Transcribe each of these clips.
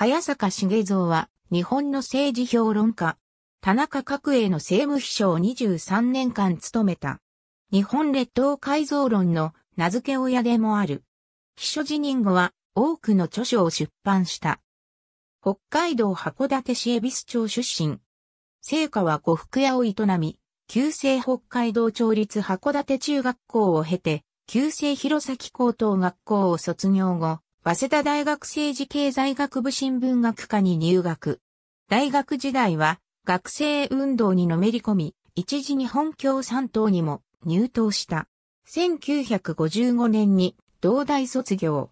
早坂茂蔵は、日本の政治評論家。田中角栄の政務秘書を23年間務めた。日本列島改造論の名付け親でもある。秘書辞任後は多くの著書を出版した。北海道函館市恵比寿町出身。聖火は呉服屋を営み、旧制北海道町立函館中学校を経て、旧制弘前高等学校を卒業後、早稲田大学政治経済学部新聞学科に入学。大学時代は学生運動にのめり込み、一時日本共産党にも入党した。1955年に同大卒業。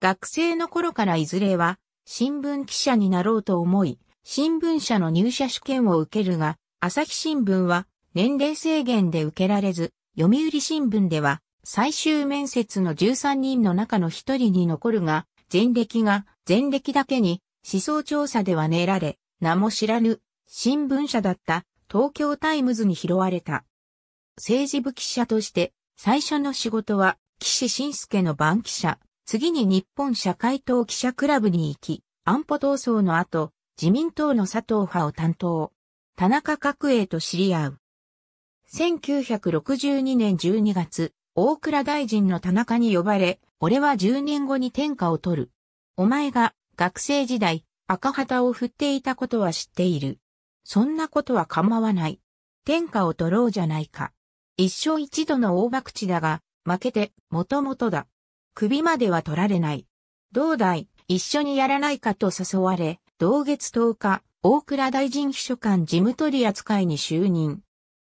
学生の頃からいずれは新聞記者になろうと思い、新聞社の入社試験を受けるが、朝日新聞は年齢制限で受けられず、読売新聞では最終面接の13人の中の1人に残るが、前歴が前歴だけに思想調査では練られ、名も知らぬ新聞社だった東京タイムズに拾われた。政治部記者として最初の仕事は岸信介の番記者、次に日本社会党記者クラブに行き、安保闘争の後、自民党の佐藤派を担当、田中角栄と知り合う。1962年12月、大倉大臣の田中に呼ばれ、俺は10年後に天下を取る。お前が学生時代赤旗を振っていたことは知っている。そんなことは構わない。天下を取ろうじゃないか。一生一度の大博打だが、負けて、もともとだ。首までは取られない。どうだい、一緒にやらないかと誘われ、同月10日、大倉大臣秘書官事務取り扱いに就任。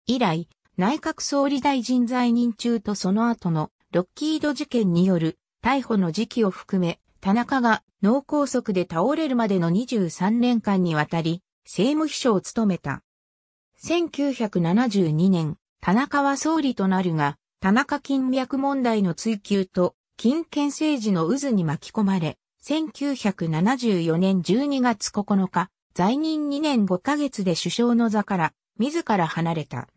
以来、内閣総理大臣在任中とその後のロッキード事件による逮捕の時期を含め、田中が脳梗塞で倒れるまでの23年間にわたり、政務秘書を務めた。1972年、田中は総理となるが、田中金脈問題の追及と、金権政治の渦に巻き込まれ、1974年12月9日、在任2年5ヶ月で首相の座から、自ら離れた。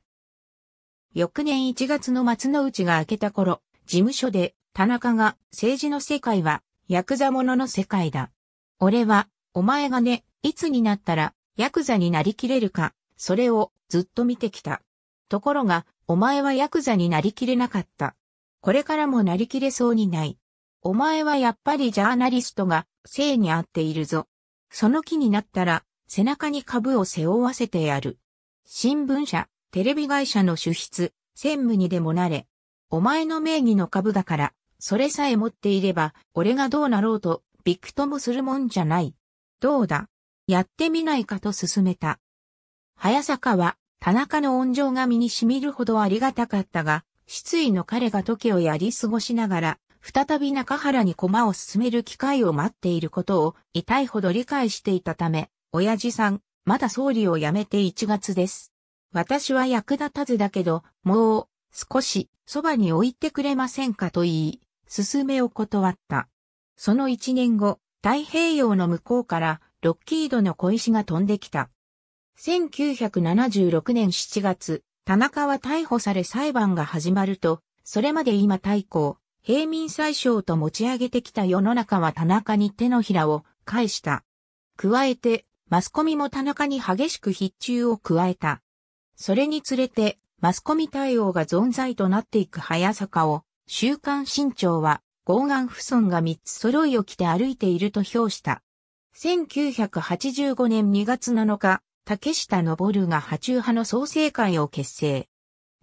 翌年1月の松の内が明けた頃、事務所で田中が政治の世界はヤクザものの世界だ。俺は、お前がね、いつになったらヤクザになりきれるか、それをずっと見てきた。ところが、お前はヤクザになりきれなかった。これからもなりきれそうにない。お前はやっぱりジャーナリストが性に合っているぞ。その気になったら背中に株を背負わせてやる。新聞社、テレビ会社の主筆、専務にでもなれ。お前の名義の株だから、それさえ持っていれば、俺がどうなろうと、びくともするもんじゃない。どうだ。やってみないかと勧めた。早坂は、田中の温情が身に染みるほどありがたかったが、失意の彼が時をやり過ごしながら、再び中原に駒を進める機会を待っていることを痛いほど理解していたため、親父さん、まだ総理を辞めて1月です。私は役立たずだけど、もう、少し、そばに置いてくれませんかと言い、すめを断った。その一年後、太平洋の向こうから、ロッキードの小石が飛んできた。1976年7月、田中は逮捕され裁判が始まると、それまで今太鼓、平民最小と持ち上げてきた世の中は田中に手のひらを返した。加えて、マスコミも田中に激しく筆中を加えた。それにつれて、マスコミ対応が存在となっていく早坂を、週刊新潮は、傲岸不尊が3つ揃いを着て歩いていると評した。1985年2月7日、竹下登が波中派の創生会を結成。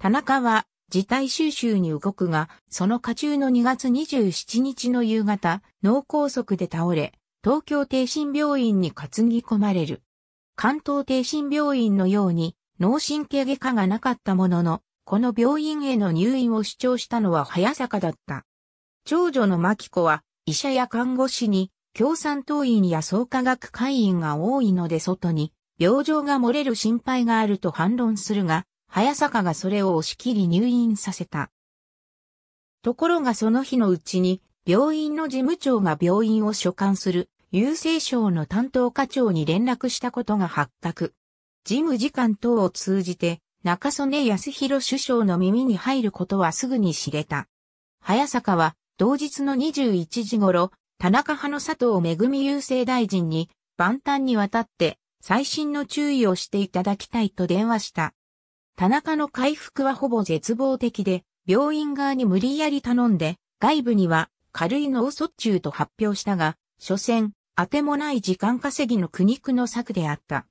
田中は、事態収集に動くが、その下中の2月27日の夕方、脳梗塞で倒れ、東京帝心病院に担ぎ込まれる。関東帝心病院のように、脳神経外科がなかったものの、この病院への入院を主張したのは早坂だった。長女の牧子は、医者や看護師に、共産党員や創価学会員が多いので外に、病状が漏れる心配があると反論するが、早坂がそれを押し切り入院させた。ところがその日のうちに、病院の事務長が病院を所管する、郵政省の担当課長に連絡したことが発覚。事務次官等を通じて、中曽根康弘首相の耳に入ることはすぐに知れた。早坂は、同日の21時頃、田中派の佐藤恵郵政大臣に、万端にわたって、最新の注意をしていただきたいと電話した。田中の回復はほぼ絶望的で、病院側に無理やり頼んで、外部には軽い脳卒中と発表したが、所詮、当てもない時間稼ぎの苦肉の策であった。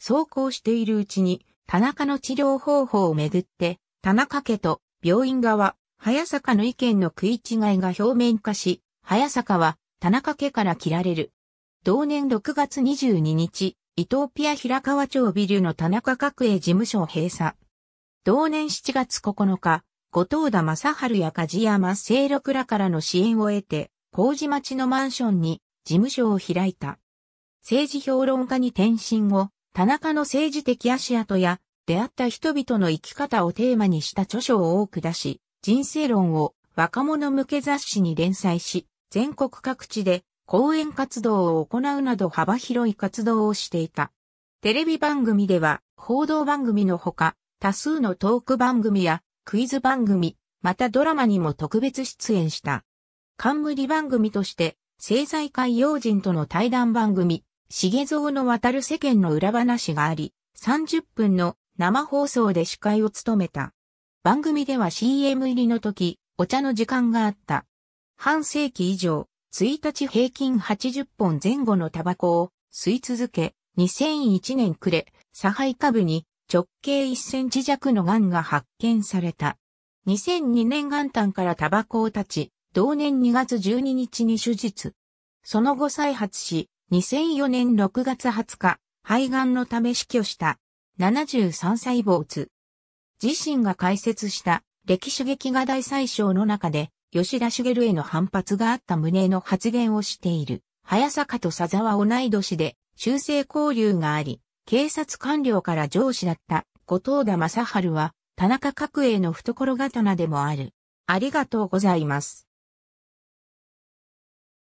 走行しているうちに、田中の治療方法をめぐって、田中家と病院側、早坂の意見の食い違いが表面化し、早坂は田中家から切られる。同年6月22日、伊東ピア平川町ビルの田中角栄事務所閉鎖。同年7月9日、後藤田正春や梶山清六らからの支援を得て、麹町のマンションに事務所を開いた。政治評論家に転身後、田中の政治的足跡や出会った人々の生き方をテーマにした著書を多く出し、人生論を若者向け雑誌に連載し、全国各地で講演活動を行うなど幅広い活動をしていた。テレビ番組では報道番組のほか、多数のトーク番組やクイズ番組、またドラマにも特別出演した。冠番組として、政財界要人との対談番組、重蔵の渡る世間の裏話があり、30分の生放送で司会を務めた。番組では CM 入りの時、お茶の時間があった。半世紀以上、1日平均80本前後のタバコを吸い続け、2001年暮れ、左肺下部に直径1センチ弱の癌が発見された。2002年元旦からタバコを立ち、同年2月12日に手術。その後再発し、2004年6月20日、肺がんのため死去した73歳津。自身が解説した歴史劇画大宰相の中で吉田茂への反発があった旨の発言をしている。早坂と佐沢同い年で修正交流があり、警察官僚から上司だった後藤田正春は田中角栄の懐刀でもある。ありがとうございます。